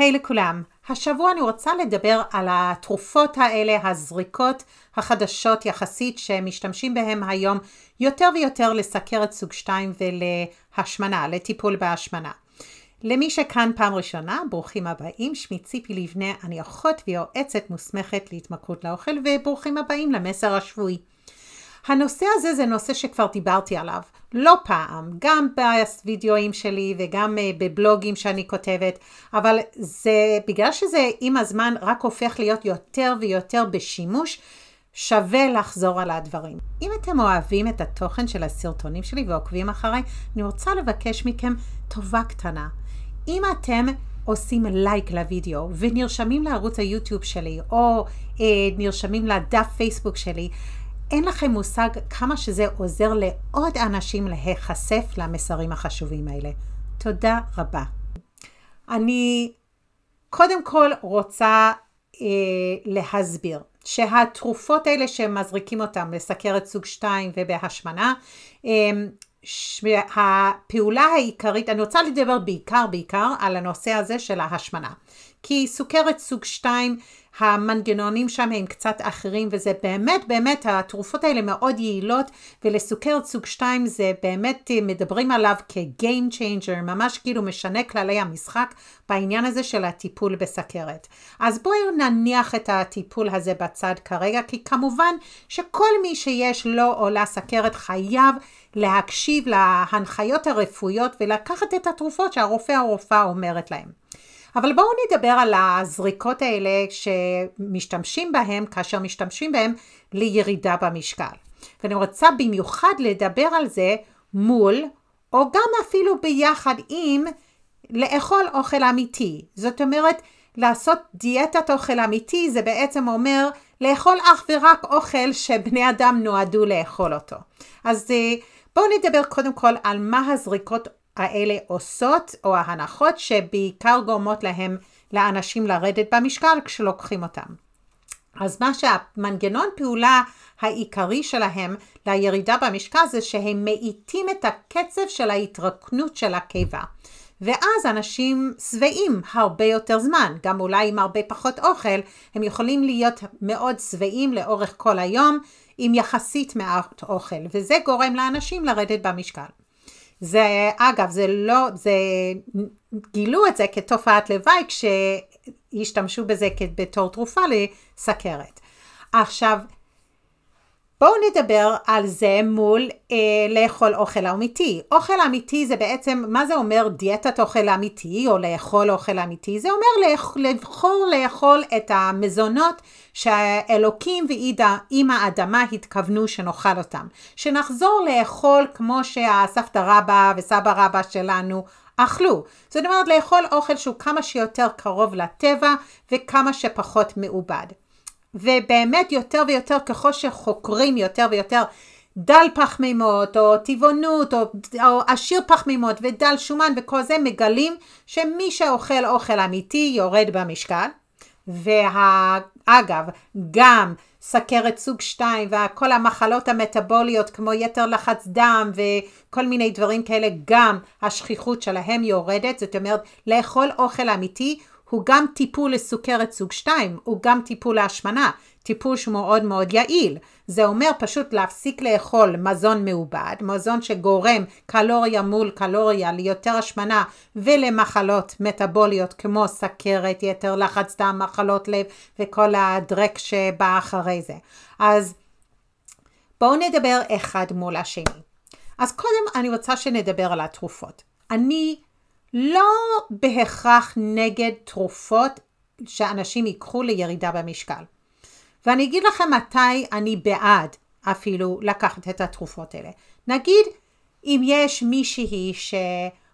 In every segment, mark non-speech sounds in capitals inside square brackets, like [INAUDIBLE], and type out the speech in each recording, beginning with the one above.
היי hey לכולם, השבוע אני רוצה לדבר על התרופות האלה, הזריקות החדשות יחסית שמשתמשים בהן היום יותר ויותר לסכרת סוג 2 ולהשמנה, לטיפול בהשמנה. למי שכאן פעם ראשונה, ברוכים הבאים, שמי ציפי לבנה, אני אחות ויועצת מוסמכת להתמכרות לאוכל, וברוכים הבאים למסר השבועי. הנושא הזה זה נושא שכבר דיברתי עליו לא פעם, גם בווידאויים שלי וגם אה, בבלוגים שאני כותבת, אבל זה בגלל שזה עם הזמן רק הופך להיות יותר ויותר בשימוש, שווה לחזור על הדברים. אם אתם אוהבים את התוכן של הסרטונים שלי ועוקבים אחריי, אני רוצה לבקש מכם טובה קטנה. אם אתם עושים לייק לוידאו ונרשמים לערוץ היוטיוב שלי או אה, נרשמים לדף פייסבוק שלי, אין לכם מושג כמה שזה עוזר לעוד אנשים להיחשף למסרים החשובים האלה. תודה רבה. אני קודם כל רוצה אה, להסביר שהתרופות האלה שמזריקים אותן לסכרת סוג 2 ובהשמנה, אה, הפעולה העיקרית, אני רוצה לדבר בעיקר בעיקר על הנושא הזה של ההשמנה. כי סוכרת סוג 2 המנגנונים שם הם קצת אחרים, וזה באמת באמת, התרופות האלה מאוד יעילות, ולסוכרת סוג 2 זה באמת, אה, מדברים עליו כ-game changer, ממש כאילו משנה כללי המשחק בעניין הזה של הטיפול בסכרת. אז בואו נניח את הטיפול הזה בצד כרגע, כי כמובן שכל מי שיש לו או לה סכרת חייב להקשיב להנחיות הרפואיות ולקחת את התרופות שהרופא או הרופאה אומרת להם. אבל בואו נדבר על הזריקות האלה שמשתמשים בהם כאשר משתמשים בהם לירידה במשקל. ואני רוצה במיוחד לדבר על זה מול, או גם אפילו ביחד עם, לאכול אוכל אמיתי. זאת אומרת, לעשות דיאטת אוכל אמיתי זה בעצם אומר לאכול אך ורק אוכל שבני אדם נועדו לאכול אותו. אז אה, בואו נדבר קודם כל על מה הזריקות האלה עושות, או ההנחות שבעיקר גורמות להם, לאנשים לרדת במשקל כשלוקחים אותם. אז מה שהמנגנון פעולה העיקרי שלהם לירידה במשקל זה שהם מאיטים את הקצב של ההתרוקנות של הקיבה. ואז אנשים שבעים הרבה יותר זמן, גם אולי עם הרבה פחות אוכל, הם יכולים להיות מאוד שבעים לאורך כל היום עם יחסית מעט אוכל, וזה גורם לאנשים לרדת במשקל. זה, אגב, זה לא, זה, גילו את זה כתופעת לוואי כשהשתמשו בזה בתור תרופה לסכרת. עכשיו, בואו נדבר על זה מול אה, לאכול אוכל אמיתי. אוכל אמיתי זה בעצם, מה זה אומר דיאטת אוכל אמיתי או לאכול אוכל אמיתי? זה אומר לבחור לאכול את המזונות שהאלוקים ועם האדמה התכוונו שנאכל אותם. שנחזור לאכול כמו שהסבתא רבא וסבא רבא שלנו אכלו. זאת אומרת לאכול אוכל שהוא כמה שיותר קרוב לטבע וכמה שפחות מעובד. ובאמת יותר ויותר ככל שחוקרים יותר ויותר דל פחמימות או טבעונות או, או עשיר פחמימות ודל שומן וכל זה מגלים שמי שאוכל אוכל אמיתי יורד במשקל. ואגב, גם סכרת סוג 2 וכל המחלות המטבוליות כמו יתר לחץ דם וכל מיני דברים כאלה, גם השכיחות שלהם יורדת, זאת אומרת לאכול אוכל אמיתי הוא גם טיפול לסוכרת סוג 2, הוא גם טיפול להשמנה, טיפול שהוא מאוד מאוד יעיל. זה אומר פשוט להפסיק לאכול מזון מעובד, מזון שגורם קלוריה מול קלוריה ליותר השמנה ולמחלות מטאבוליות כמו סכרת, יתר לחץ דם, מחלות לב וכל הדרק שבא אחרי זה. אז בואו נדבר אחד מול השני. אז קודם אני רוצה שנדבר על התרופות. אני לא בהכרח נגד תרופות שאנשים ייקחו לירידה במשקל. ואני אגיד לכם מתי אני בעד אפילו לקחת את התרופות האלה. נגיד אם יש מישהי ש...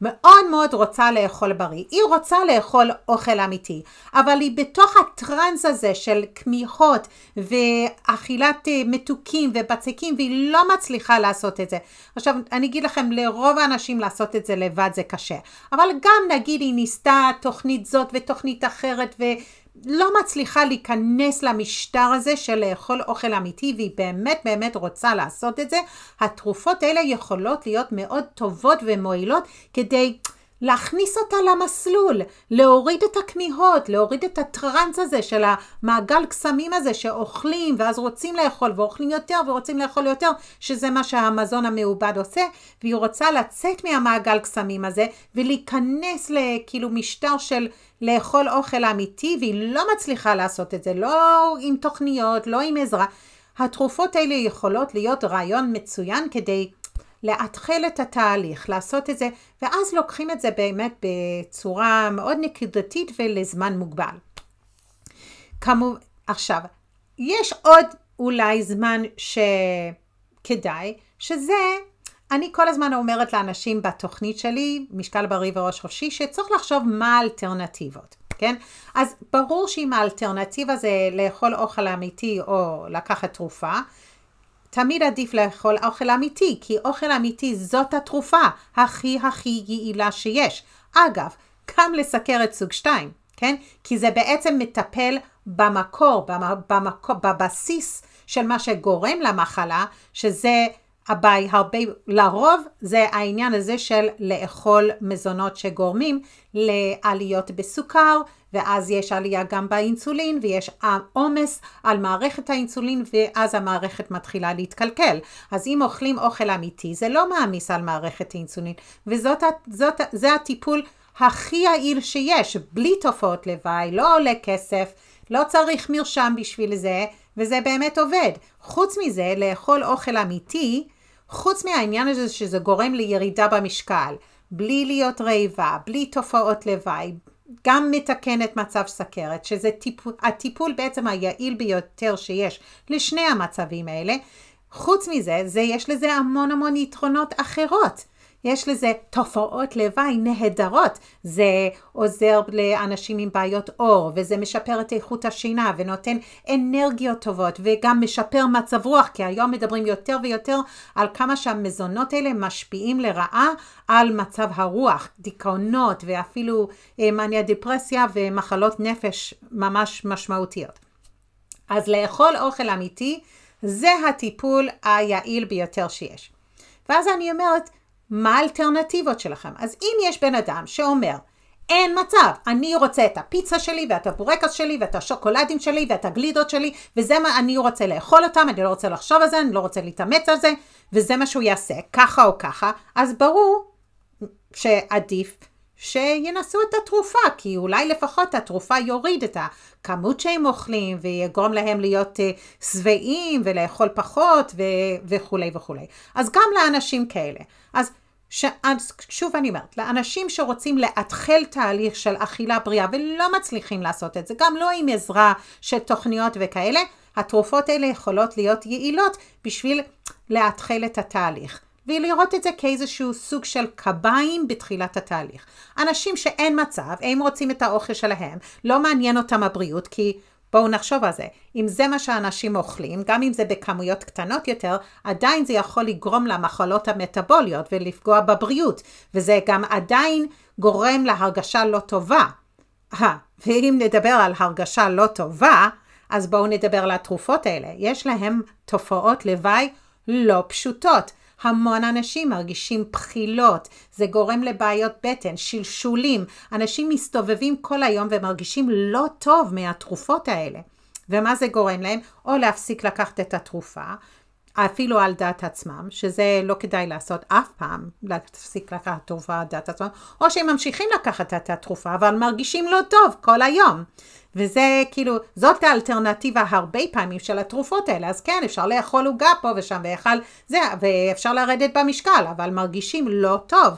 מאוד מאוד רוצה לאכול בריא, היא רוצה לאכול אוכל אמיתי, אבל היא בתוך הטראנס הזה של כמיהות ואכילת אה, מתוקים ובצקים והיא לא מצליחה לעשות את זה. עכשיו אני אגיד לכם לרוב האנשים לעשות את זה לבד זה קשה, אבל גם נגיד היא ניסתה תוכנית זאת ותוכנית אחרת ו... לא מצליחה להיכנס למשטר הזה של לאכול אוכל אמיתי והיא באמת באמת רוצה לעשות את זה, התרופות האלה יכולות להיות מאוד טובות ומועילות כדי להכניס אותה למסלול, להוריד את הכמיהות, להוריד את הטראנס הזה של המעגל קסמים הזה שאוכלים ואז רוצים לאכול ואוכלים יותר ורוצים לאכול יותר, שזה מה שהמזון המעובד עושה, והיא רוצה לצאת מהמעגל קסמים הזה ולהיכנס לכאילו משטר של לאכול אוכל אמיתי והיא לא מצליחה לעשות את זה, לא עם תוכניות, לא עם עזרה. התרופות האלה יכולות להיות רעיון מצוין כדי להתחיל את התהליך, לעשות את זה, ואז לוקחים את זה באמת בצורה מאוד נקודתית ולזמן מוגבל. כמו, עכשיו, יש עוד אולי זמן שכדאי, שזה, אני כל הזמן אומרת לאנשים בתוכנית שלי, משקל בריא וראש חופשי, שצריך לחשוב מה האלטרנטיבות, כן? אז ברור שאם האלטרנטיבה זה לאכול אוכל אמיתי או לקחת תרופה, תמיד עדיף לאכול אוכל אמיתי, כי אוכל אמיתי זאת התרופה הכי הכי יעילה שיש. אגב, גם לסכרת סוג 2, כן? כי זה בעצם מטפל במקור, במקור בבסיס של מה שגורם למחלה, שזה הבעיה, הרבה, לרוב זה העניין הזה של לאכול מזונות שגורמים לעליות בסוכר, ואז יש עלייה גם באינסולין, ויש עומס על מערכת האינסולין, ואז המערכת מתחילה להתקלקל. אז אם אוכלים אוכל אמיתי, זה לא מעמיס על מערכת האינסולין, וזה הטיפול הכי יעיל שיש, בלי תופעות לוואי, לא עולה כסף, לא צריך מרשם בשביל זה, וזה באמת עובד. חוץ מזה, לאכול אוכל אמיתי, חוץ מהעניין הזה שזה גורם לירידה במשקל, בלי להיות רעבה, בלי תופעות לוואי, גם מתקן את מצב סכרת, שזה טיפ... הטיפול בעצם היעיל ביותר שיש לשני המצבים האלה. חוץ מזה, זה יש לזה המון המון יתרונות אחרות. יש לזה תופעות לוואי נהדרות. זה עוזר לאנשים עם בעיות אור, וזה משפר את איכות השינה, ונותן אנרגיות טובות, וגם משפר מצב רוח, כי היום מדברים יותר ויותר על כמה שהמזונות האלה משפיעים לרעה על מצב הרוח, דיכאונות, ואפילו אה, מניה דיפרסיה ומחלות נפש ממש משמעותיות. אז לאכול אוכל אמיתי, זה הטיפול היעיל ביותר שיש. ואז אני אומרת, מה האלטרנטיבות שלכם? אז אם יש בן אדם שאומר, אין מצב, אני רוצה את הפיצה שלי ואת הבורקס שלי ואת השוקולדים שלי ואת הגלידות שלי וזה מה אני רוצה לאכול אותם, אני לא רוצה לחשוב על זה, אני לא רוצה להתאמץ על זה וזה מה שהוא יעשה, ככה או ככה, אז ברור שעדיף שינסו את התרופה, כי אולי לפחות התרופה יוריד את הכמות שהם אוכלים ויגרום להם להיות אה, שבעים ולאכול פחות ו- וכולי וכולי. אז גם לאנשים כאלה. אז, ש- שוב אני אומרת, לאנשים שרוצים להתחיל תהליך של אכילה בריאה ולא מצליחים לעשות את זה, גם לא עם עזרה של תוכניות וכאלה, התרופות האלה יכולות להיות יעילות בשביל להתחיל את התהליך. ולראות את זה כאיזשהו סוג של קביים בתחילת התהליך. אנשים שאין מצב, הם רוצים את האוכל שלהם, לא מעניין אותם הבריאות, כי בואו נחשוב על זה. אם זה מה שאנשים אוכלים, גם אם זה בכמויות קטנות יותר, עדיין זה יכול לגרום למחלות המטבוליות ולפגוע בבריאות, וזה גם עדיין גורם להרגשה לא טובה. אה, ואם נדבר על הרגשה לא טובה, אז בואו נדבר על התרופות האלה. יש להן תופעות לוואי לא פשוטות. המון אנשים מרגישים בחילות, זה גורם לבעיות בטן, שלשולים. אנשים מסתובבים כל היום ומרגישים לא טוב מהתרופות האלה. ומה זה גורם להם? או להפסיק לקחת את התרופה, אפילו על דעת עצמם, שזה לא כדאי לעשות אף פעם, להפסיק לקחת תרופה על דעת עצמם, או שהם ממשיכים לקחת את התרופה, אבל מרגישים לא טוב כל היום. וזה כאילו, זאת האלטרנטיבה הרבה פעמים של התרופות האלה, אז כן, אפשר לאכול עוגה פה ושם, ואכל זה, ואפשר לרדת במשקל, אבל מרגישים לא טוב.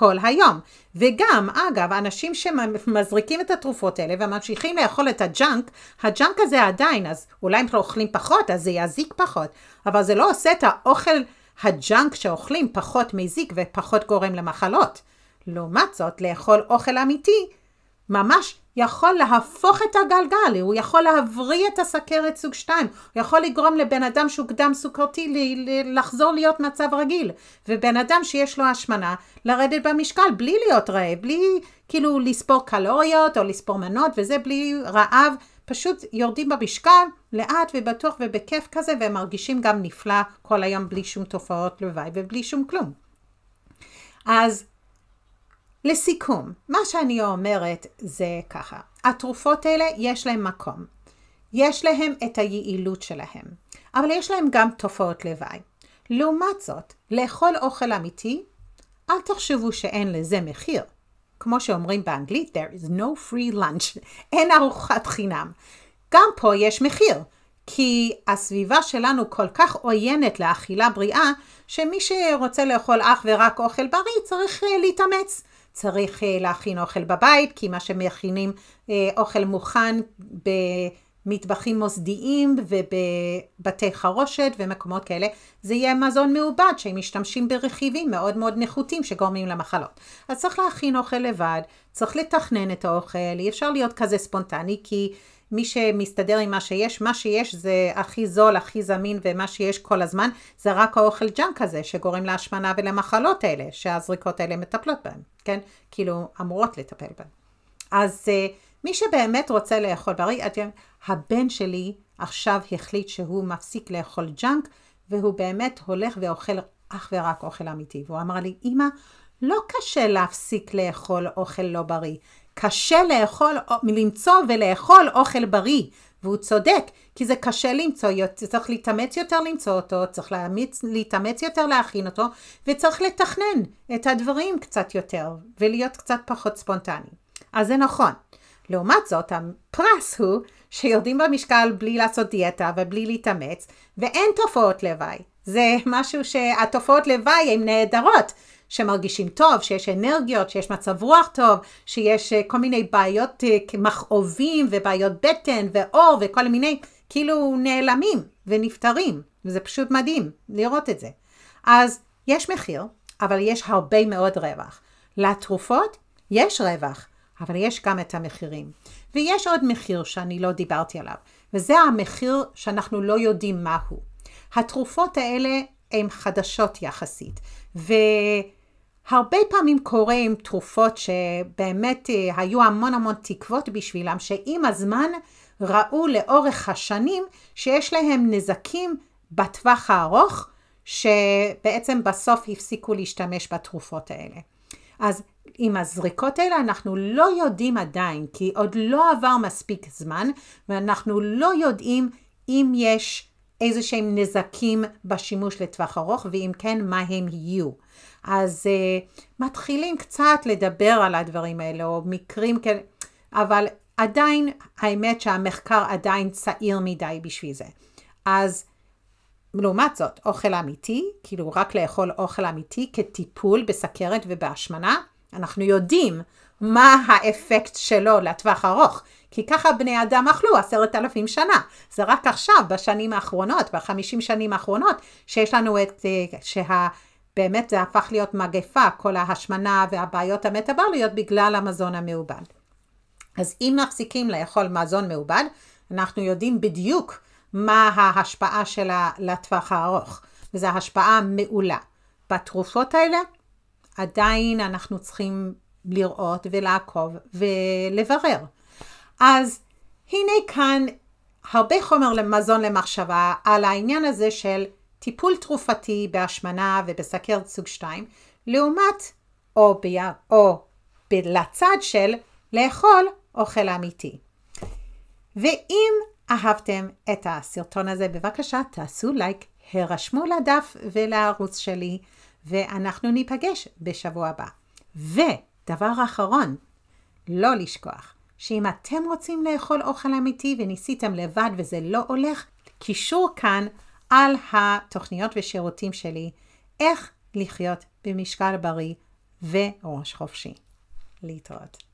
כל היום. וגם, אגב, אנשים שמזריקים את התרופות האלה וממשיכים לאכול את הג'אנק, הג'אנק הזה עדיין, אז אולי הם אוכלים פחות, אז זה יזיק פחות, אבל זה לא עושה את האוכל הג'אנק שאוכלים פחות מזיק ופחות גורם למחלות. לעומת זאת, לאכול אוכל אמיתי, ממש יכול להפוך את הגלגל, הוא יכול להבריא את הסכרת סוג 2, הוא יכול לגרום לבן אדם שהוא קדם סוכרתי לחזור להיות מצב רגיל, ובן אדם שיש לו השמנה לרדת במשקל בלי להיות רעב, בלי כאילו לספור קלוריות או לספור מנות וזה, בלי רעב, פשוט יורדים במשקל לאט ובטוח ובכיף כזה, והם מרגישים גם נפלא כל היום בלי שום תופעות לוואי ובלי שום כלום. אז לסיכום, מה שאני אומרת זה ככה, התרופות האלה יש להן מקום, יש להן את היעילות שלהן, אבל יש להן גם תופעות לוואי. לעומת זאת, לאכול אוכל אמיתי, אל תחשבו שאין לזה מחיר. כמו שאומרים באנגלית, there is no free lunch, [LAUGHS] אין ארוחת חינם. גם פה יש מחיר, כי הסביבה שלנו כל כך עוינת לאכילה בריאה, שמי שרוצה לאכול אך ורק אוכל בריא צריך להתאמץ. צריך אה, להכין אוכל בבית, כי מה שמכינים אה, אוכל מוכן במטבחים מוסדיים ובבתי חרושת ומקומות כאלה, זה יהיה מזון מעובד שהם משתמשים ברכיבים מאוד מאוד נחותים שגורמים למחלות. אז צריך להכין אוכל לבד, צריך לתכנן את האוכל, אי אפשר להיות כזה ספונטני כי... מי שמסתדר עם מה שיש, מה שיש זה הכי זול, הכי זמין, ומה שיש כל הזמן, זה רק האוכל ג'אנק הזה, שגורם להשמנה ולמחלות האלה, שהזריקות האלה מטפלות בהן, כן? כאילו, אמורות לטפל בהן. אז uh, מי שבאמת רוצה לאכול בריא, את יודעת, הבן שלי עכשיו החליט שהוא מפסיק לאכול ג'אנק, והוא באמת הולך ואוכל אך ורק אוכל אמיתי. והוא אמר לי, אמא, לא קשה להפסיק לאכול אוכל לא בריא. קשה לאכול, למצוא ולאכול אוכל בריא, והוא צודק, כי זה קשה למצוא, צריך להתאמץ יותר למצוא אותו, צריך להמיץ, להתאמץ יותר להכין אותו, וצריך לתכנן את הדברים קצת יותר, ולהיות קצת פחות ספונטני. אז זה נכון. לעומת זאת, הפרס הוא שיורדים במשקל בלי לעשות דיאטה ובלי להתאמץ, ואין תופעות לוואי. זה משהו שהתופעות לוואי הן נהדרות, שמרגישים טוב, שיש אנרגיות, שיש מצב רוח טוב, שיש אה, כל מיני בעיות אה, מכאובים ובעיות בטן ואור וכל מיני, כאילו נעלמים ונפטרים. וזה פשוט מדהים לראות את זה. אז יש מחיר, אבל יש הרבה מאוד רווח. לתרופות יש רווח, אבל יש גם את המחירים. ויש עוד מחיר שאני לא דיברתי עליו, וזה המחיר שאנחנו לא יודעים מהו. התרופות האלה הן חדשות יחסית, ו... הרבה פעמים קורה עם תרופות שבאמת אה, היו המון המון תקוות בשבילם, שעם הזמן ראו לאורך השנים שיש להם נזקים בטווח הארוך, שבעצם בסוף הפסיקו להשתמש בתרופות האלה. אז עם הזריקות האלה אנחנו לא יודעים עדיין, כי עוד לא עבר מספיק זמן, ואנחנו לא יודעים אם יש איזה שהם נזקים בשימוש לטווח ארוך, ואם כן, מה הם יהיו. אז uh, מתחילים קצת לדבר על הדברים האלה, או מקרים כאלה, אבל עדיין, האמת שהמחקר עדיין צעיר מדי בשביל זה. אז לעומת זאת, אוכל אמיתי, כאילו רק לאכול אוכל אמיתי כטיפול בסכרת ובהשמנה, אנחנו יודעים מה האפקט שלו לטווח ארוך. כי ככה בני אדם אכלו עשרת אלפים שנה. זה רק עכשיו, בשנים האחרונות, בחמישים שנים האחרונות, שיש לנו את, אה, שה... באמת זה הפך להיות מגפה, כל ההשמנה והבעיות המטאבליות בגלל המזון המעובד. אז אם מפסיקים לאכול מזון מעובד, אנחנו יודעים בדיוק מה ההשפעה שלה לטווח הארוך, וזו השפעה מעולה. בתרופות האלה עדיין אנחנו צריכים לראות ולעקוב ולברר. אז הנה כאן הרבה חומר למזון למחשבה על העניין הזה של טיפול תרופתי בהשמנה ובסכרת סוג 2, לעומת או, ב... או ב... לצד של לאכול אוכל אמיתי. ואם אהבתם את הסרטון הזה, בבקשה תעשו לייק, הרשמו לדף ולערוץ שלי. ואנחנו ניפגש בשבוע הבא. ודבר אחרון, לא לשכוח, שאם אתם רוצים לאכול אוכל אמיתי וניסיתם לבד וזה לא הולך, קישור כאן על התוכניות ושירותים שלי, איך לחיות במשקל בריא וראש חופשי. להתראות.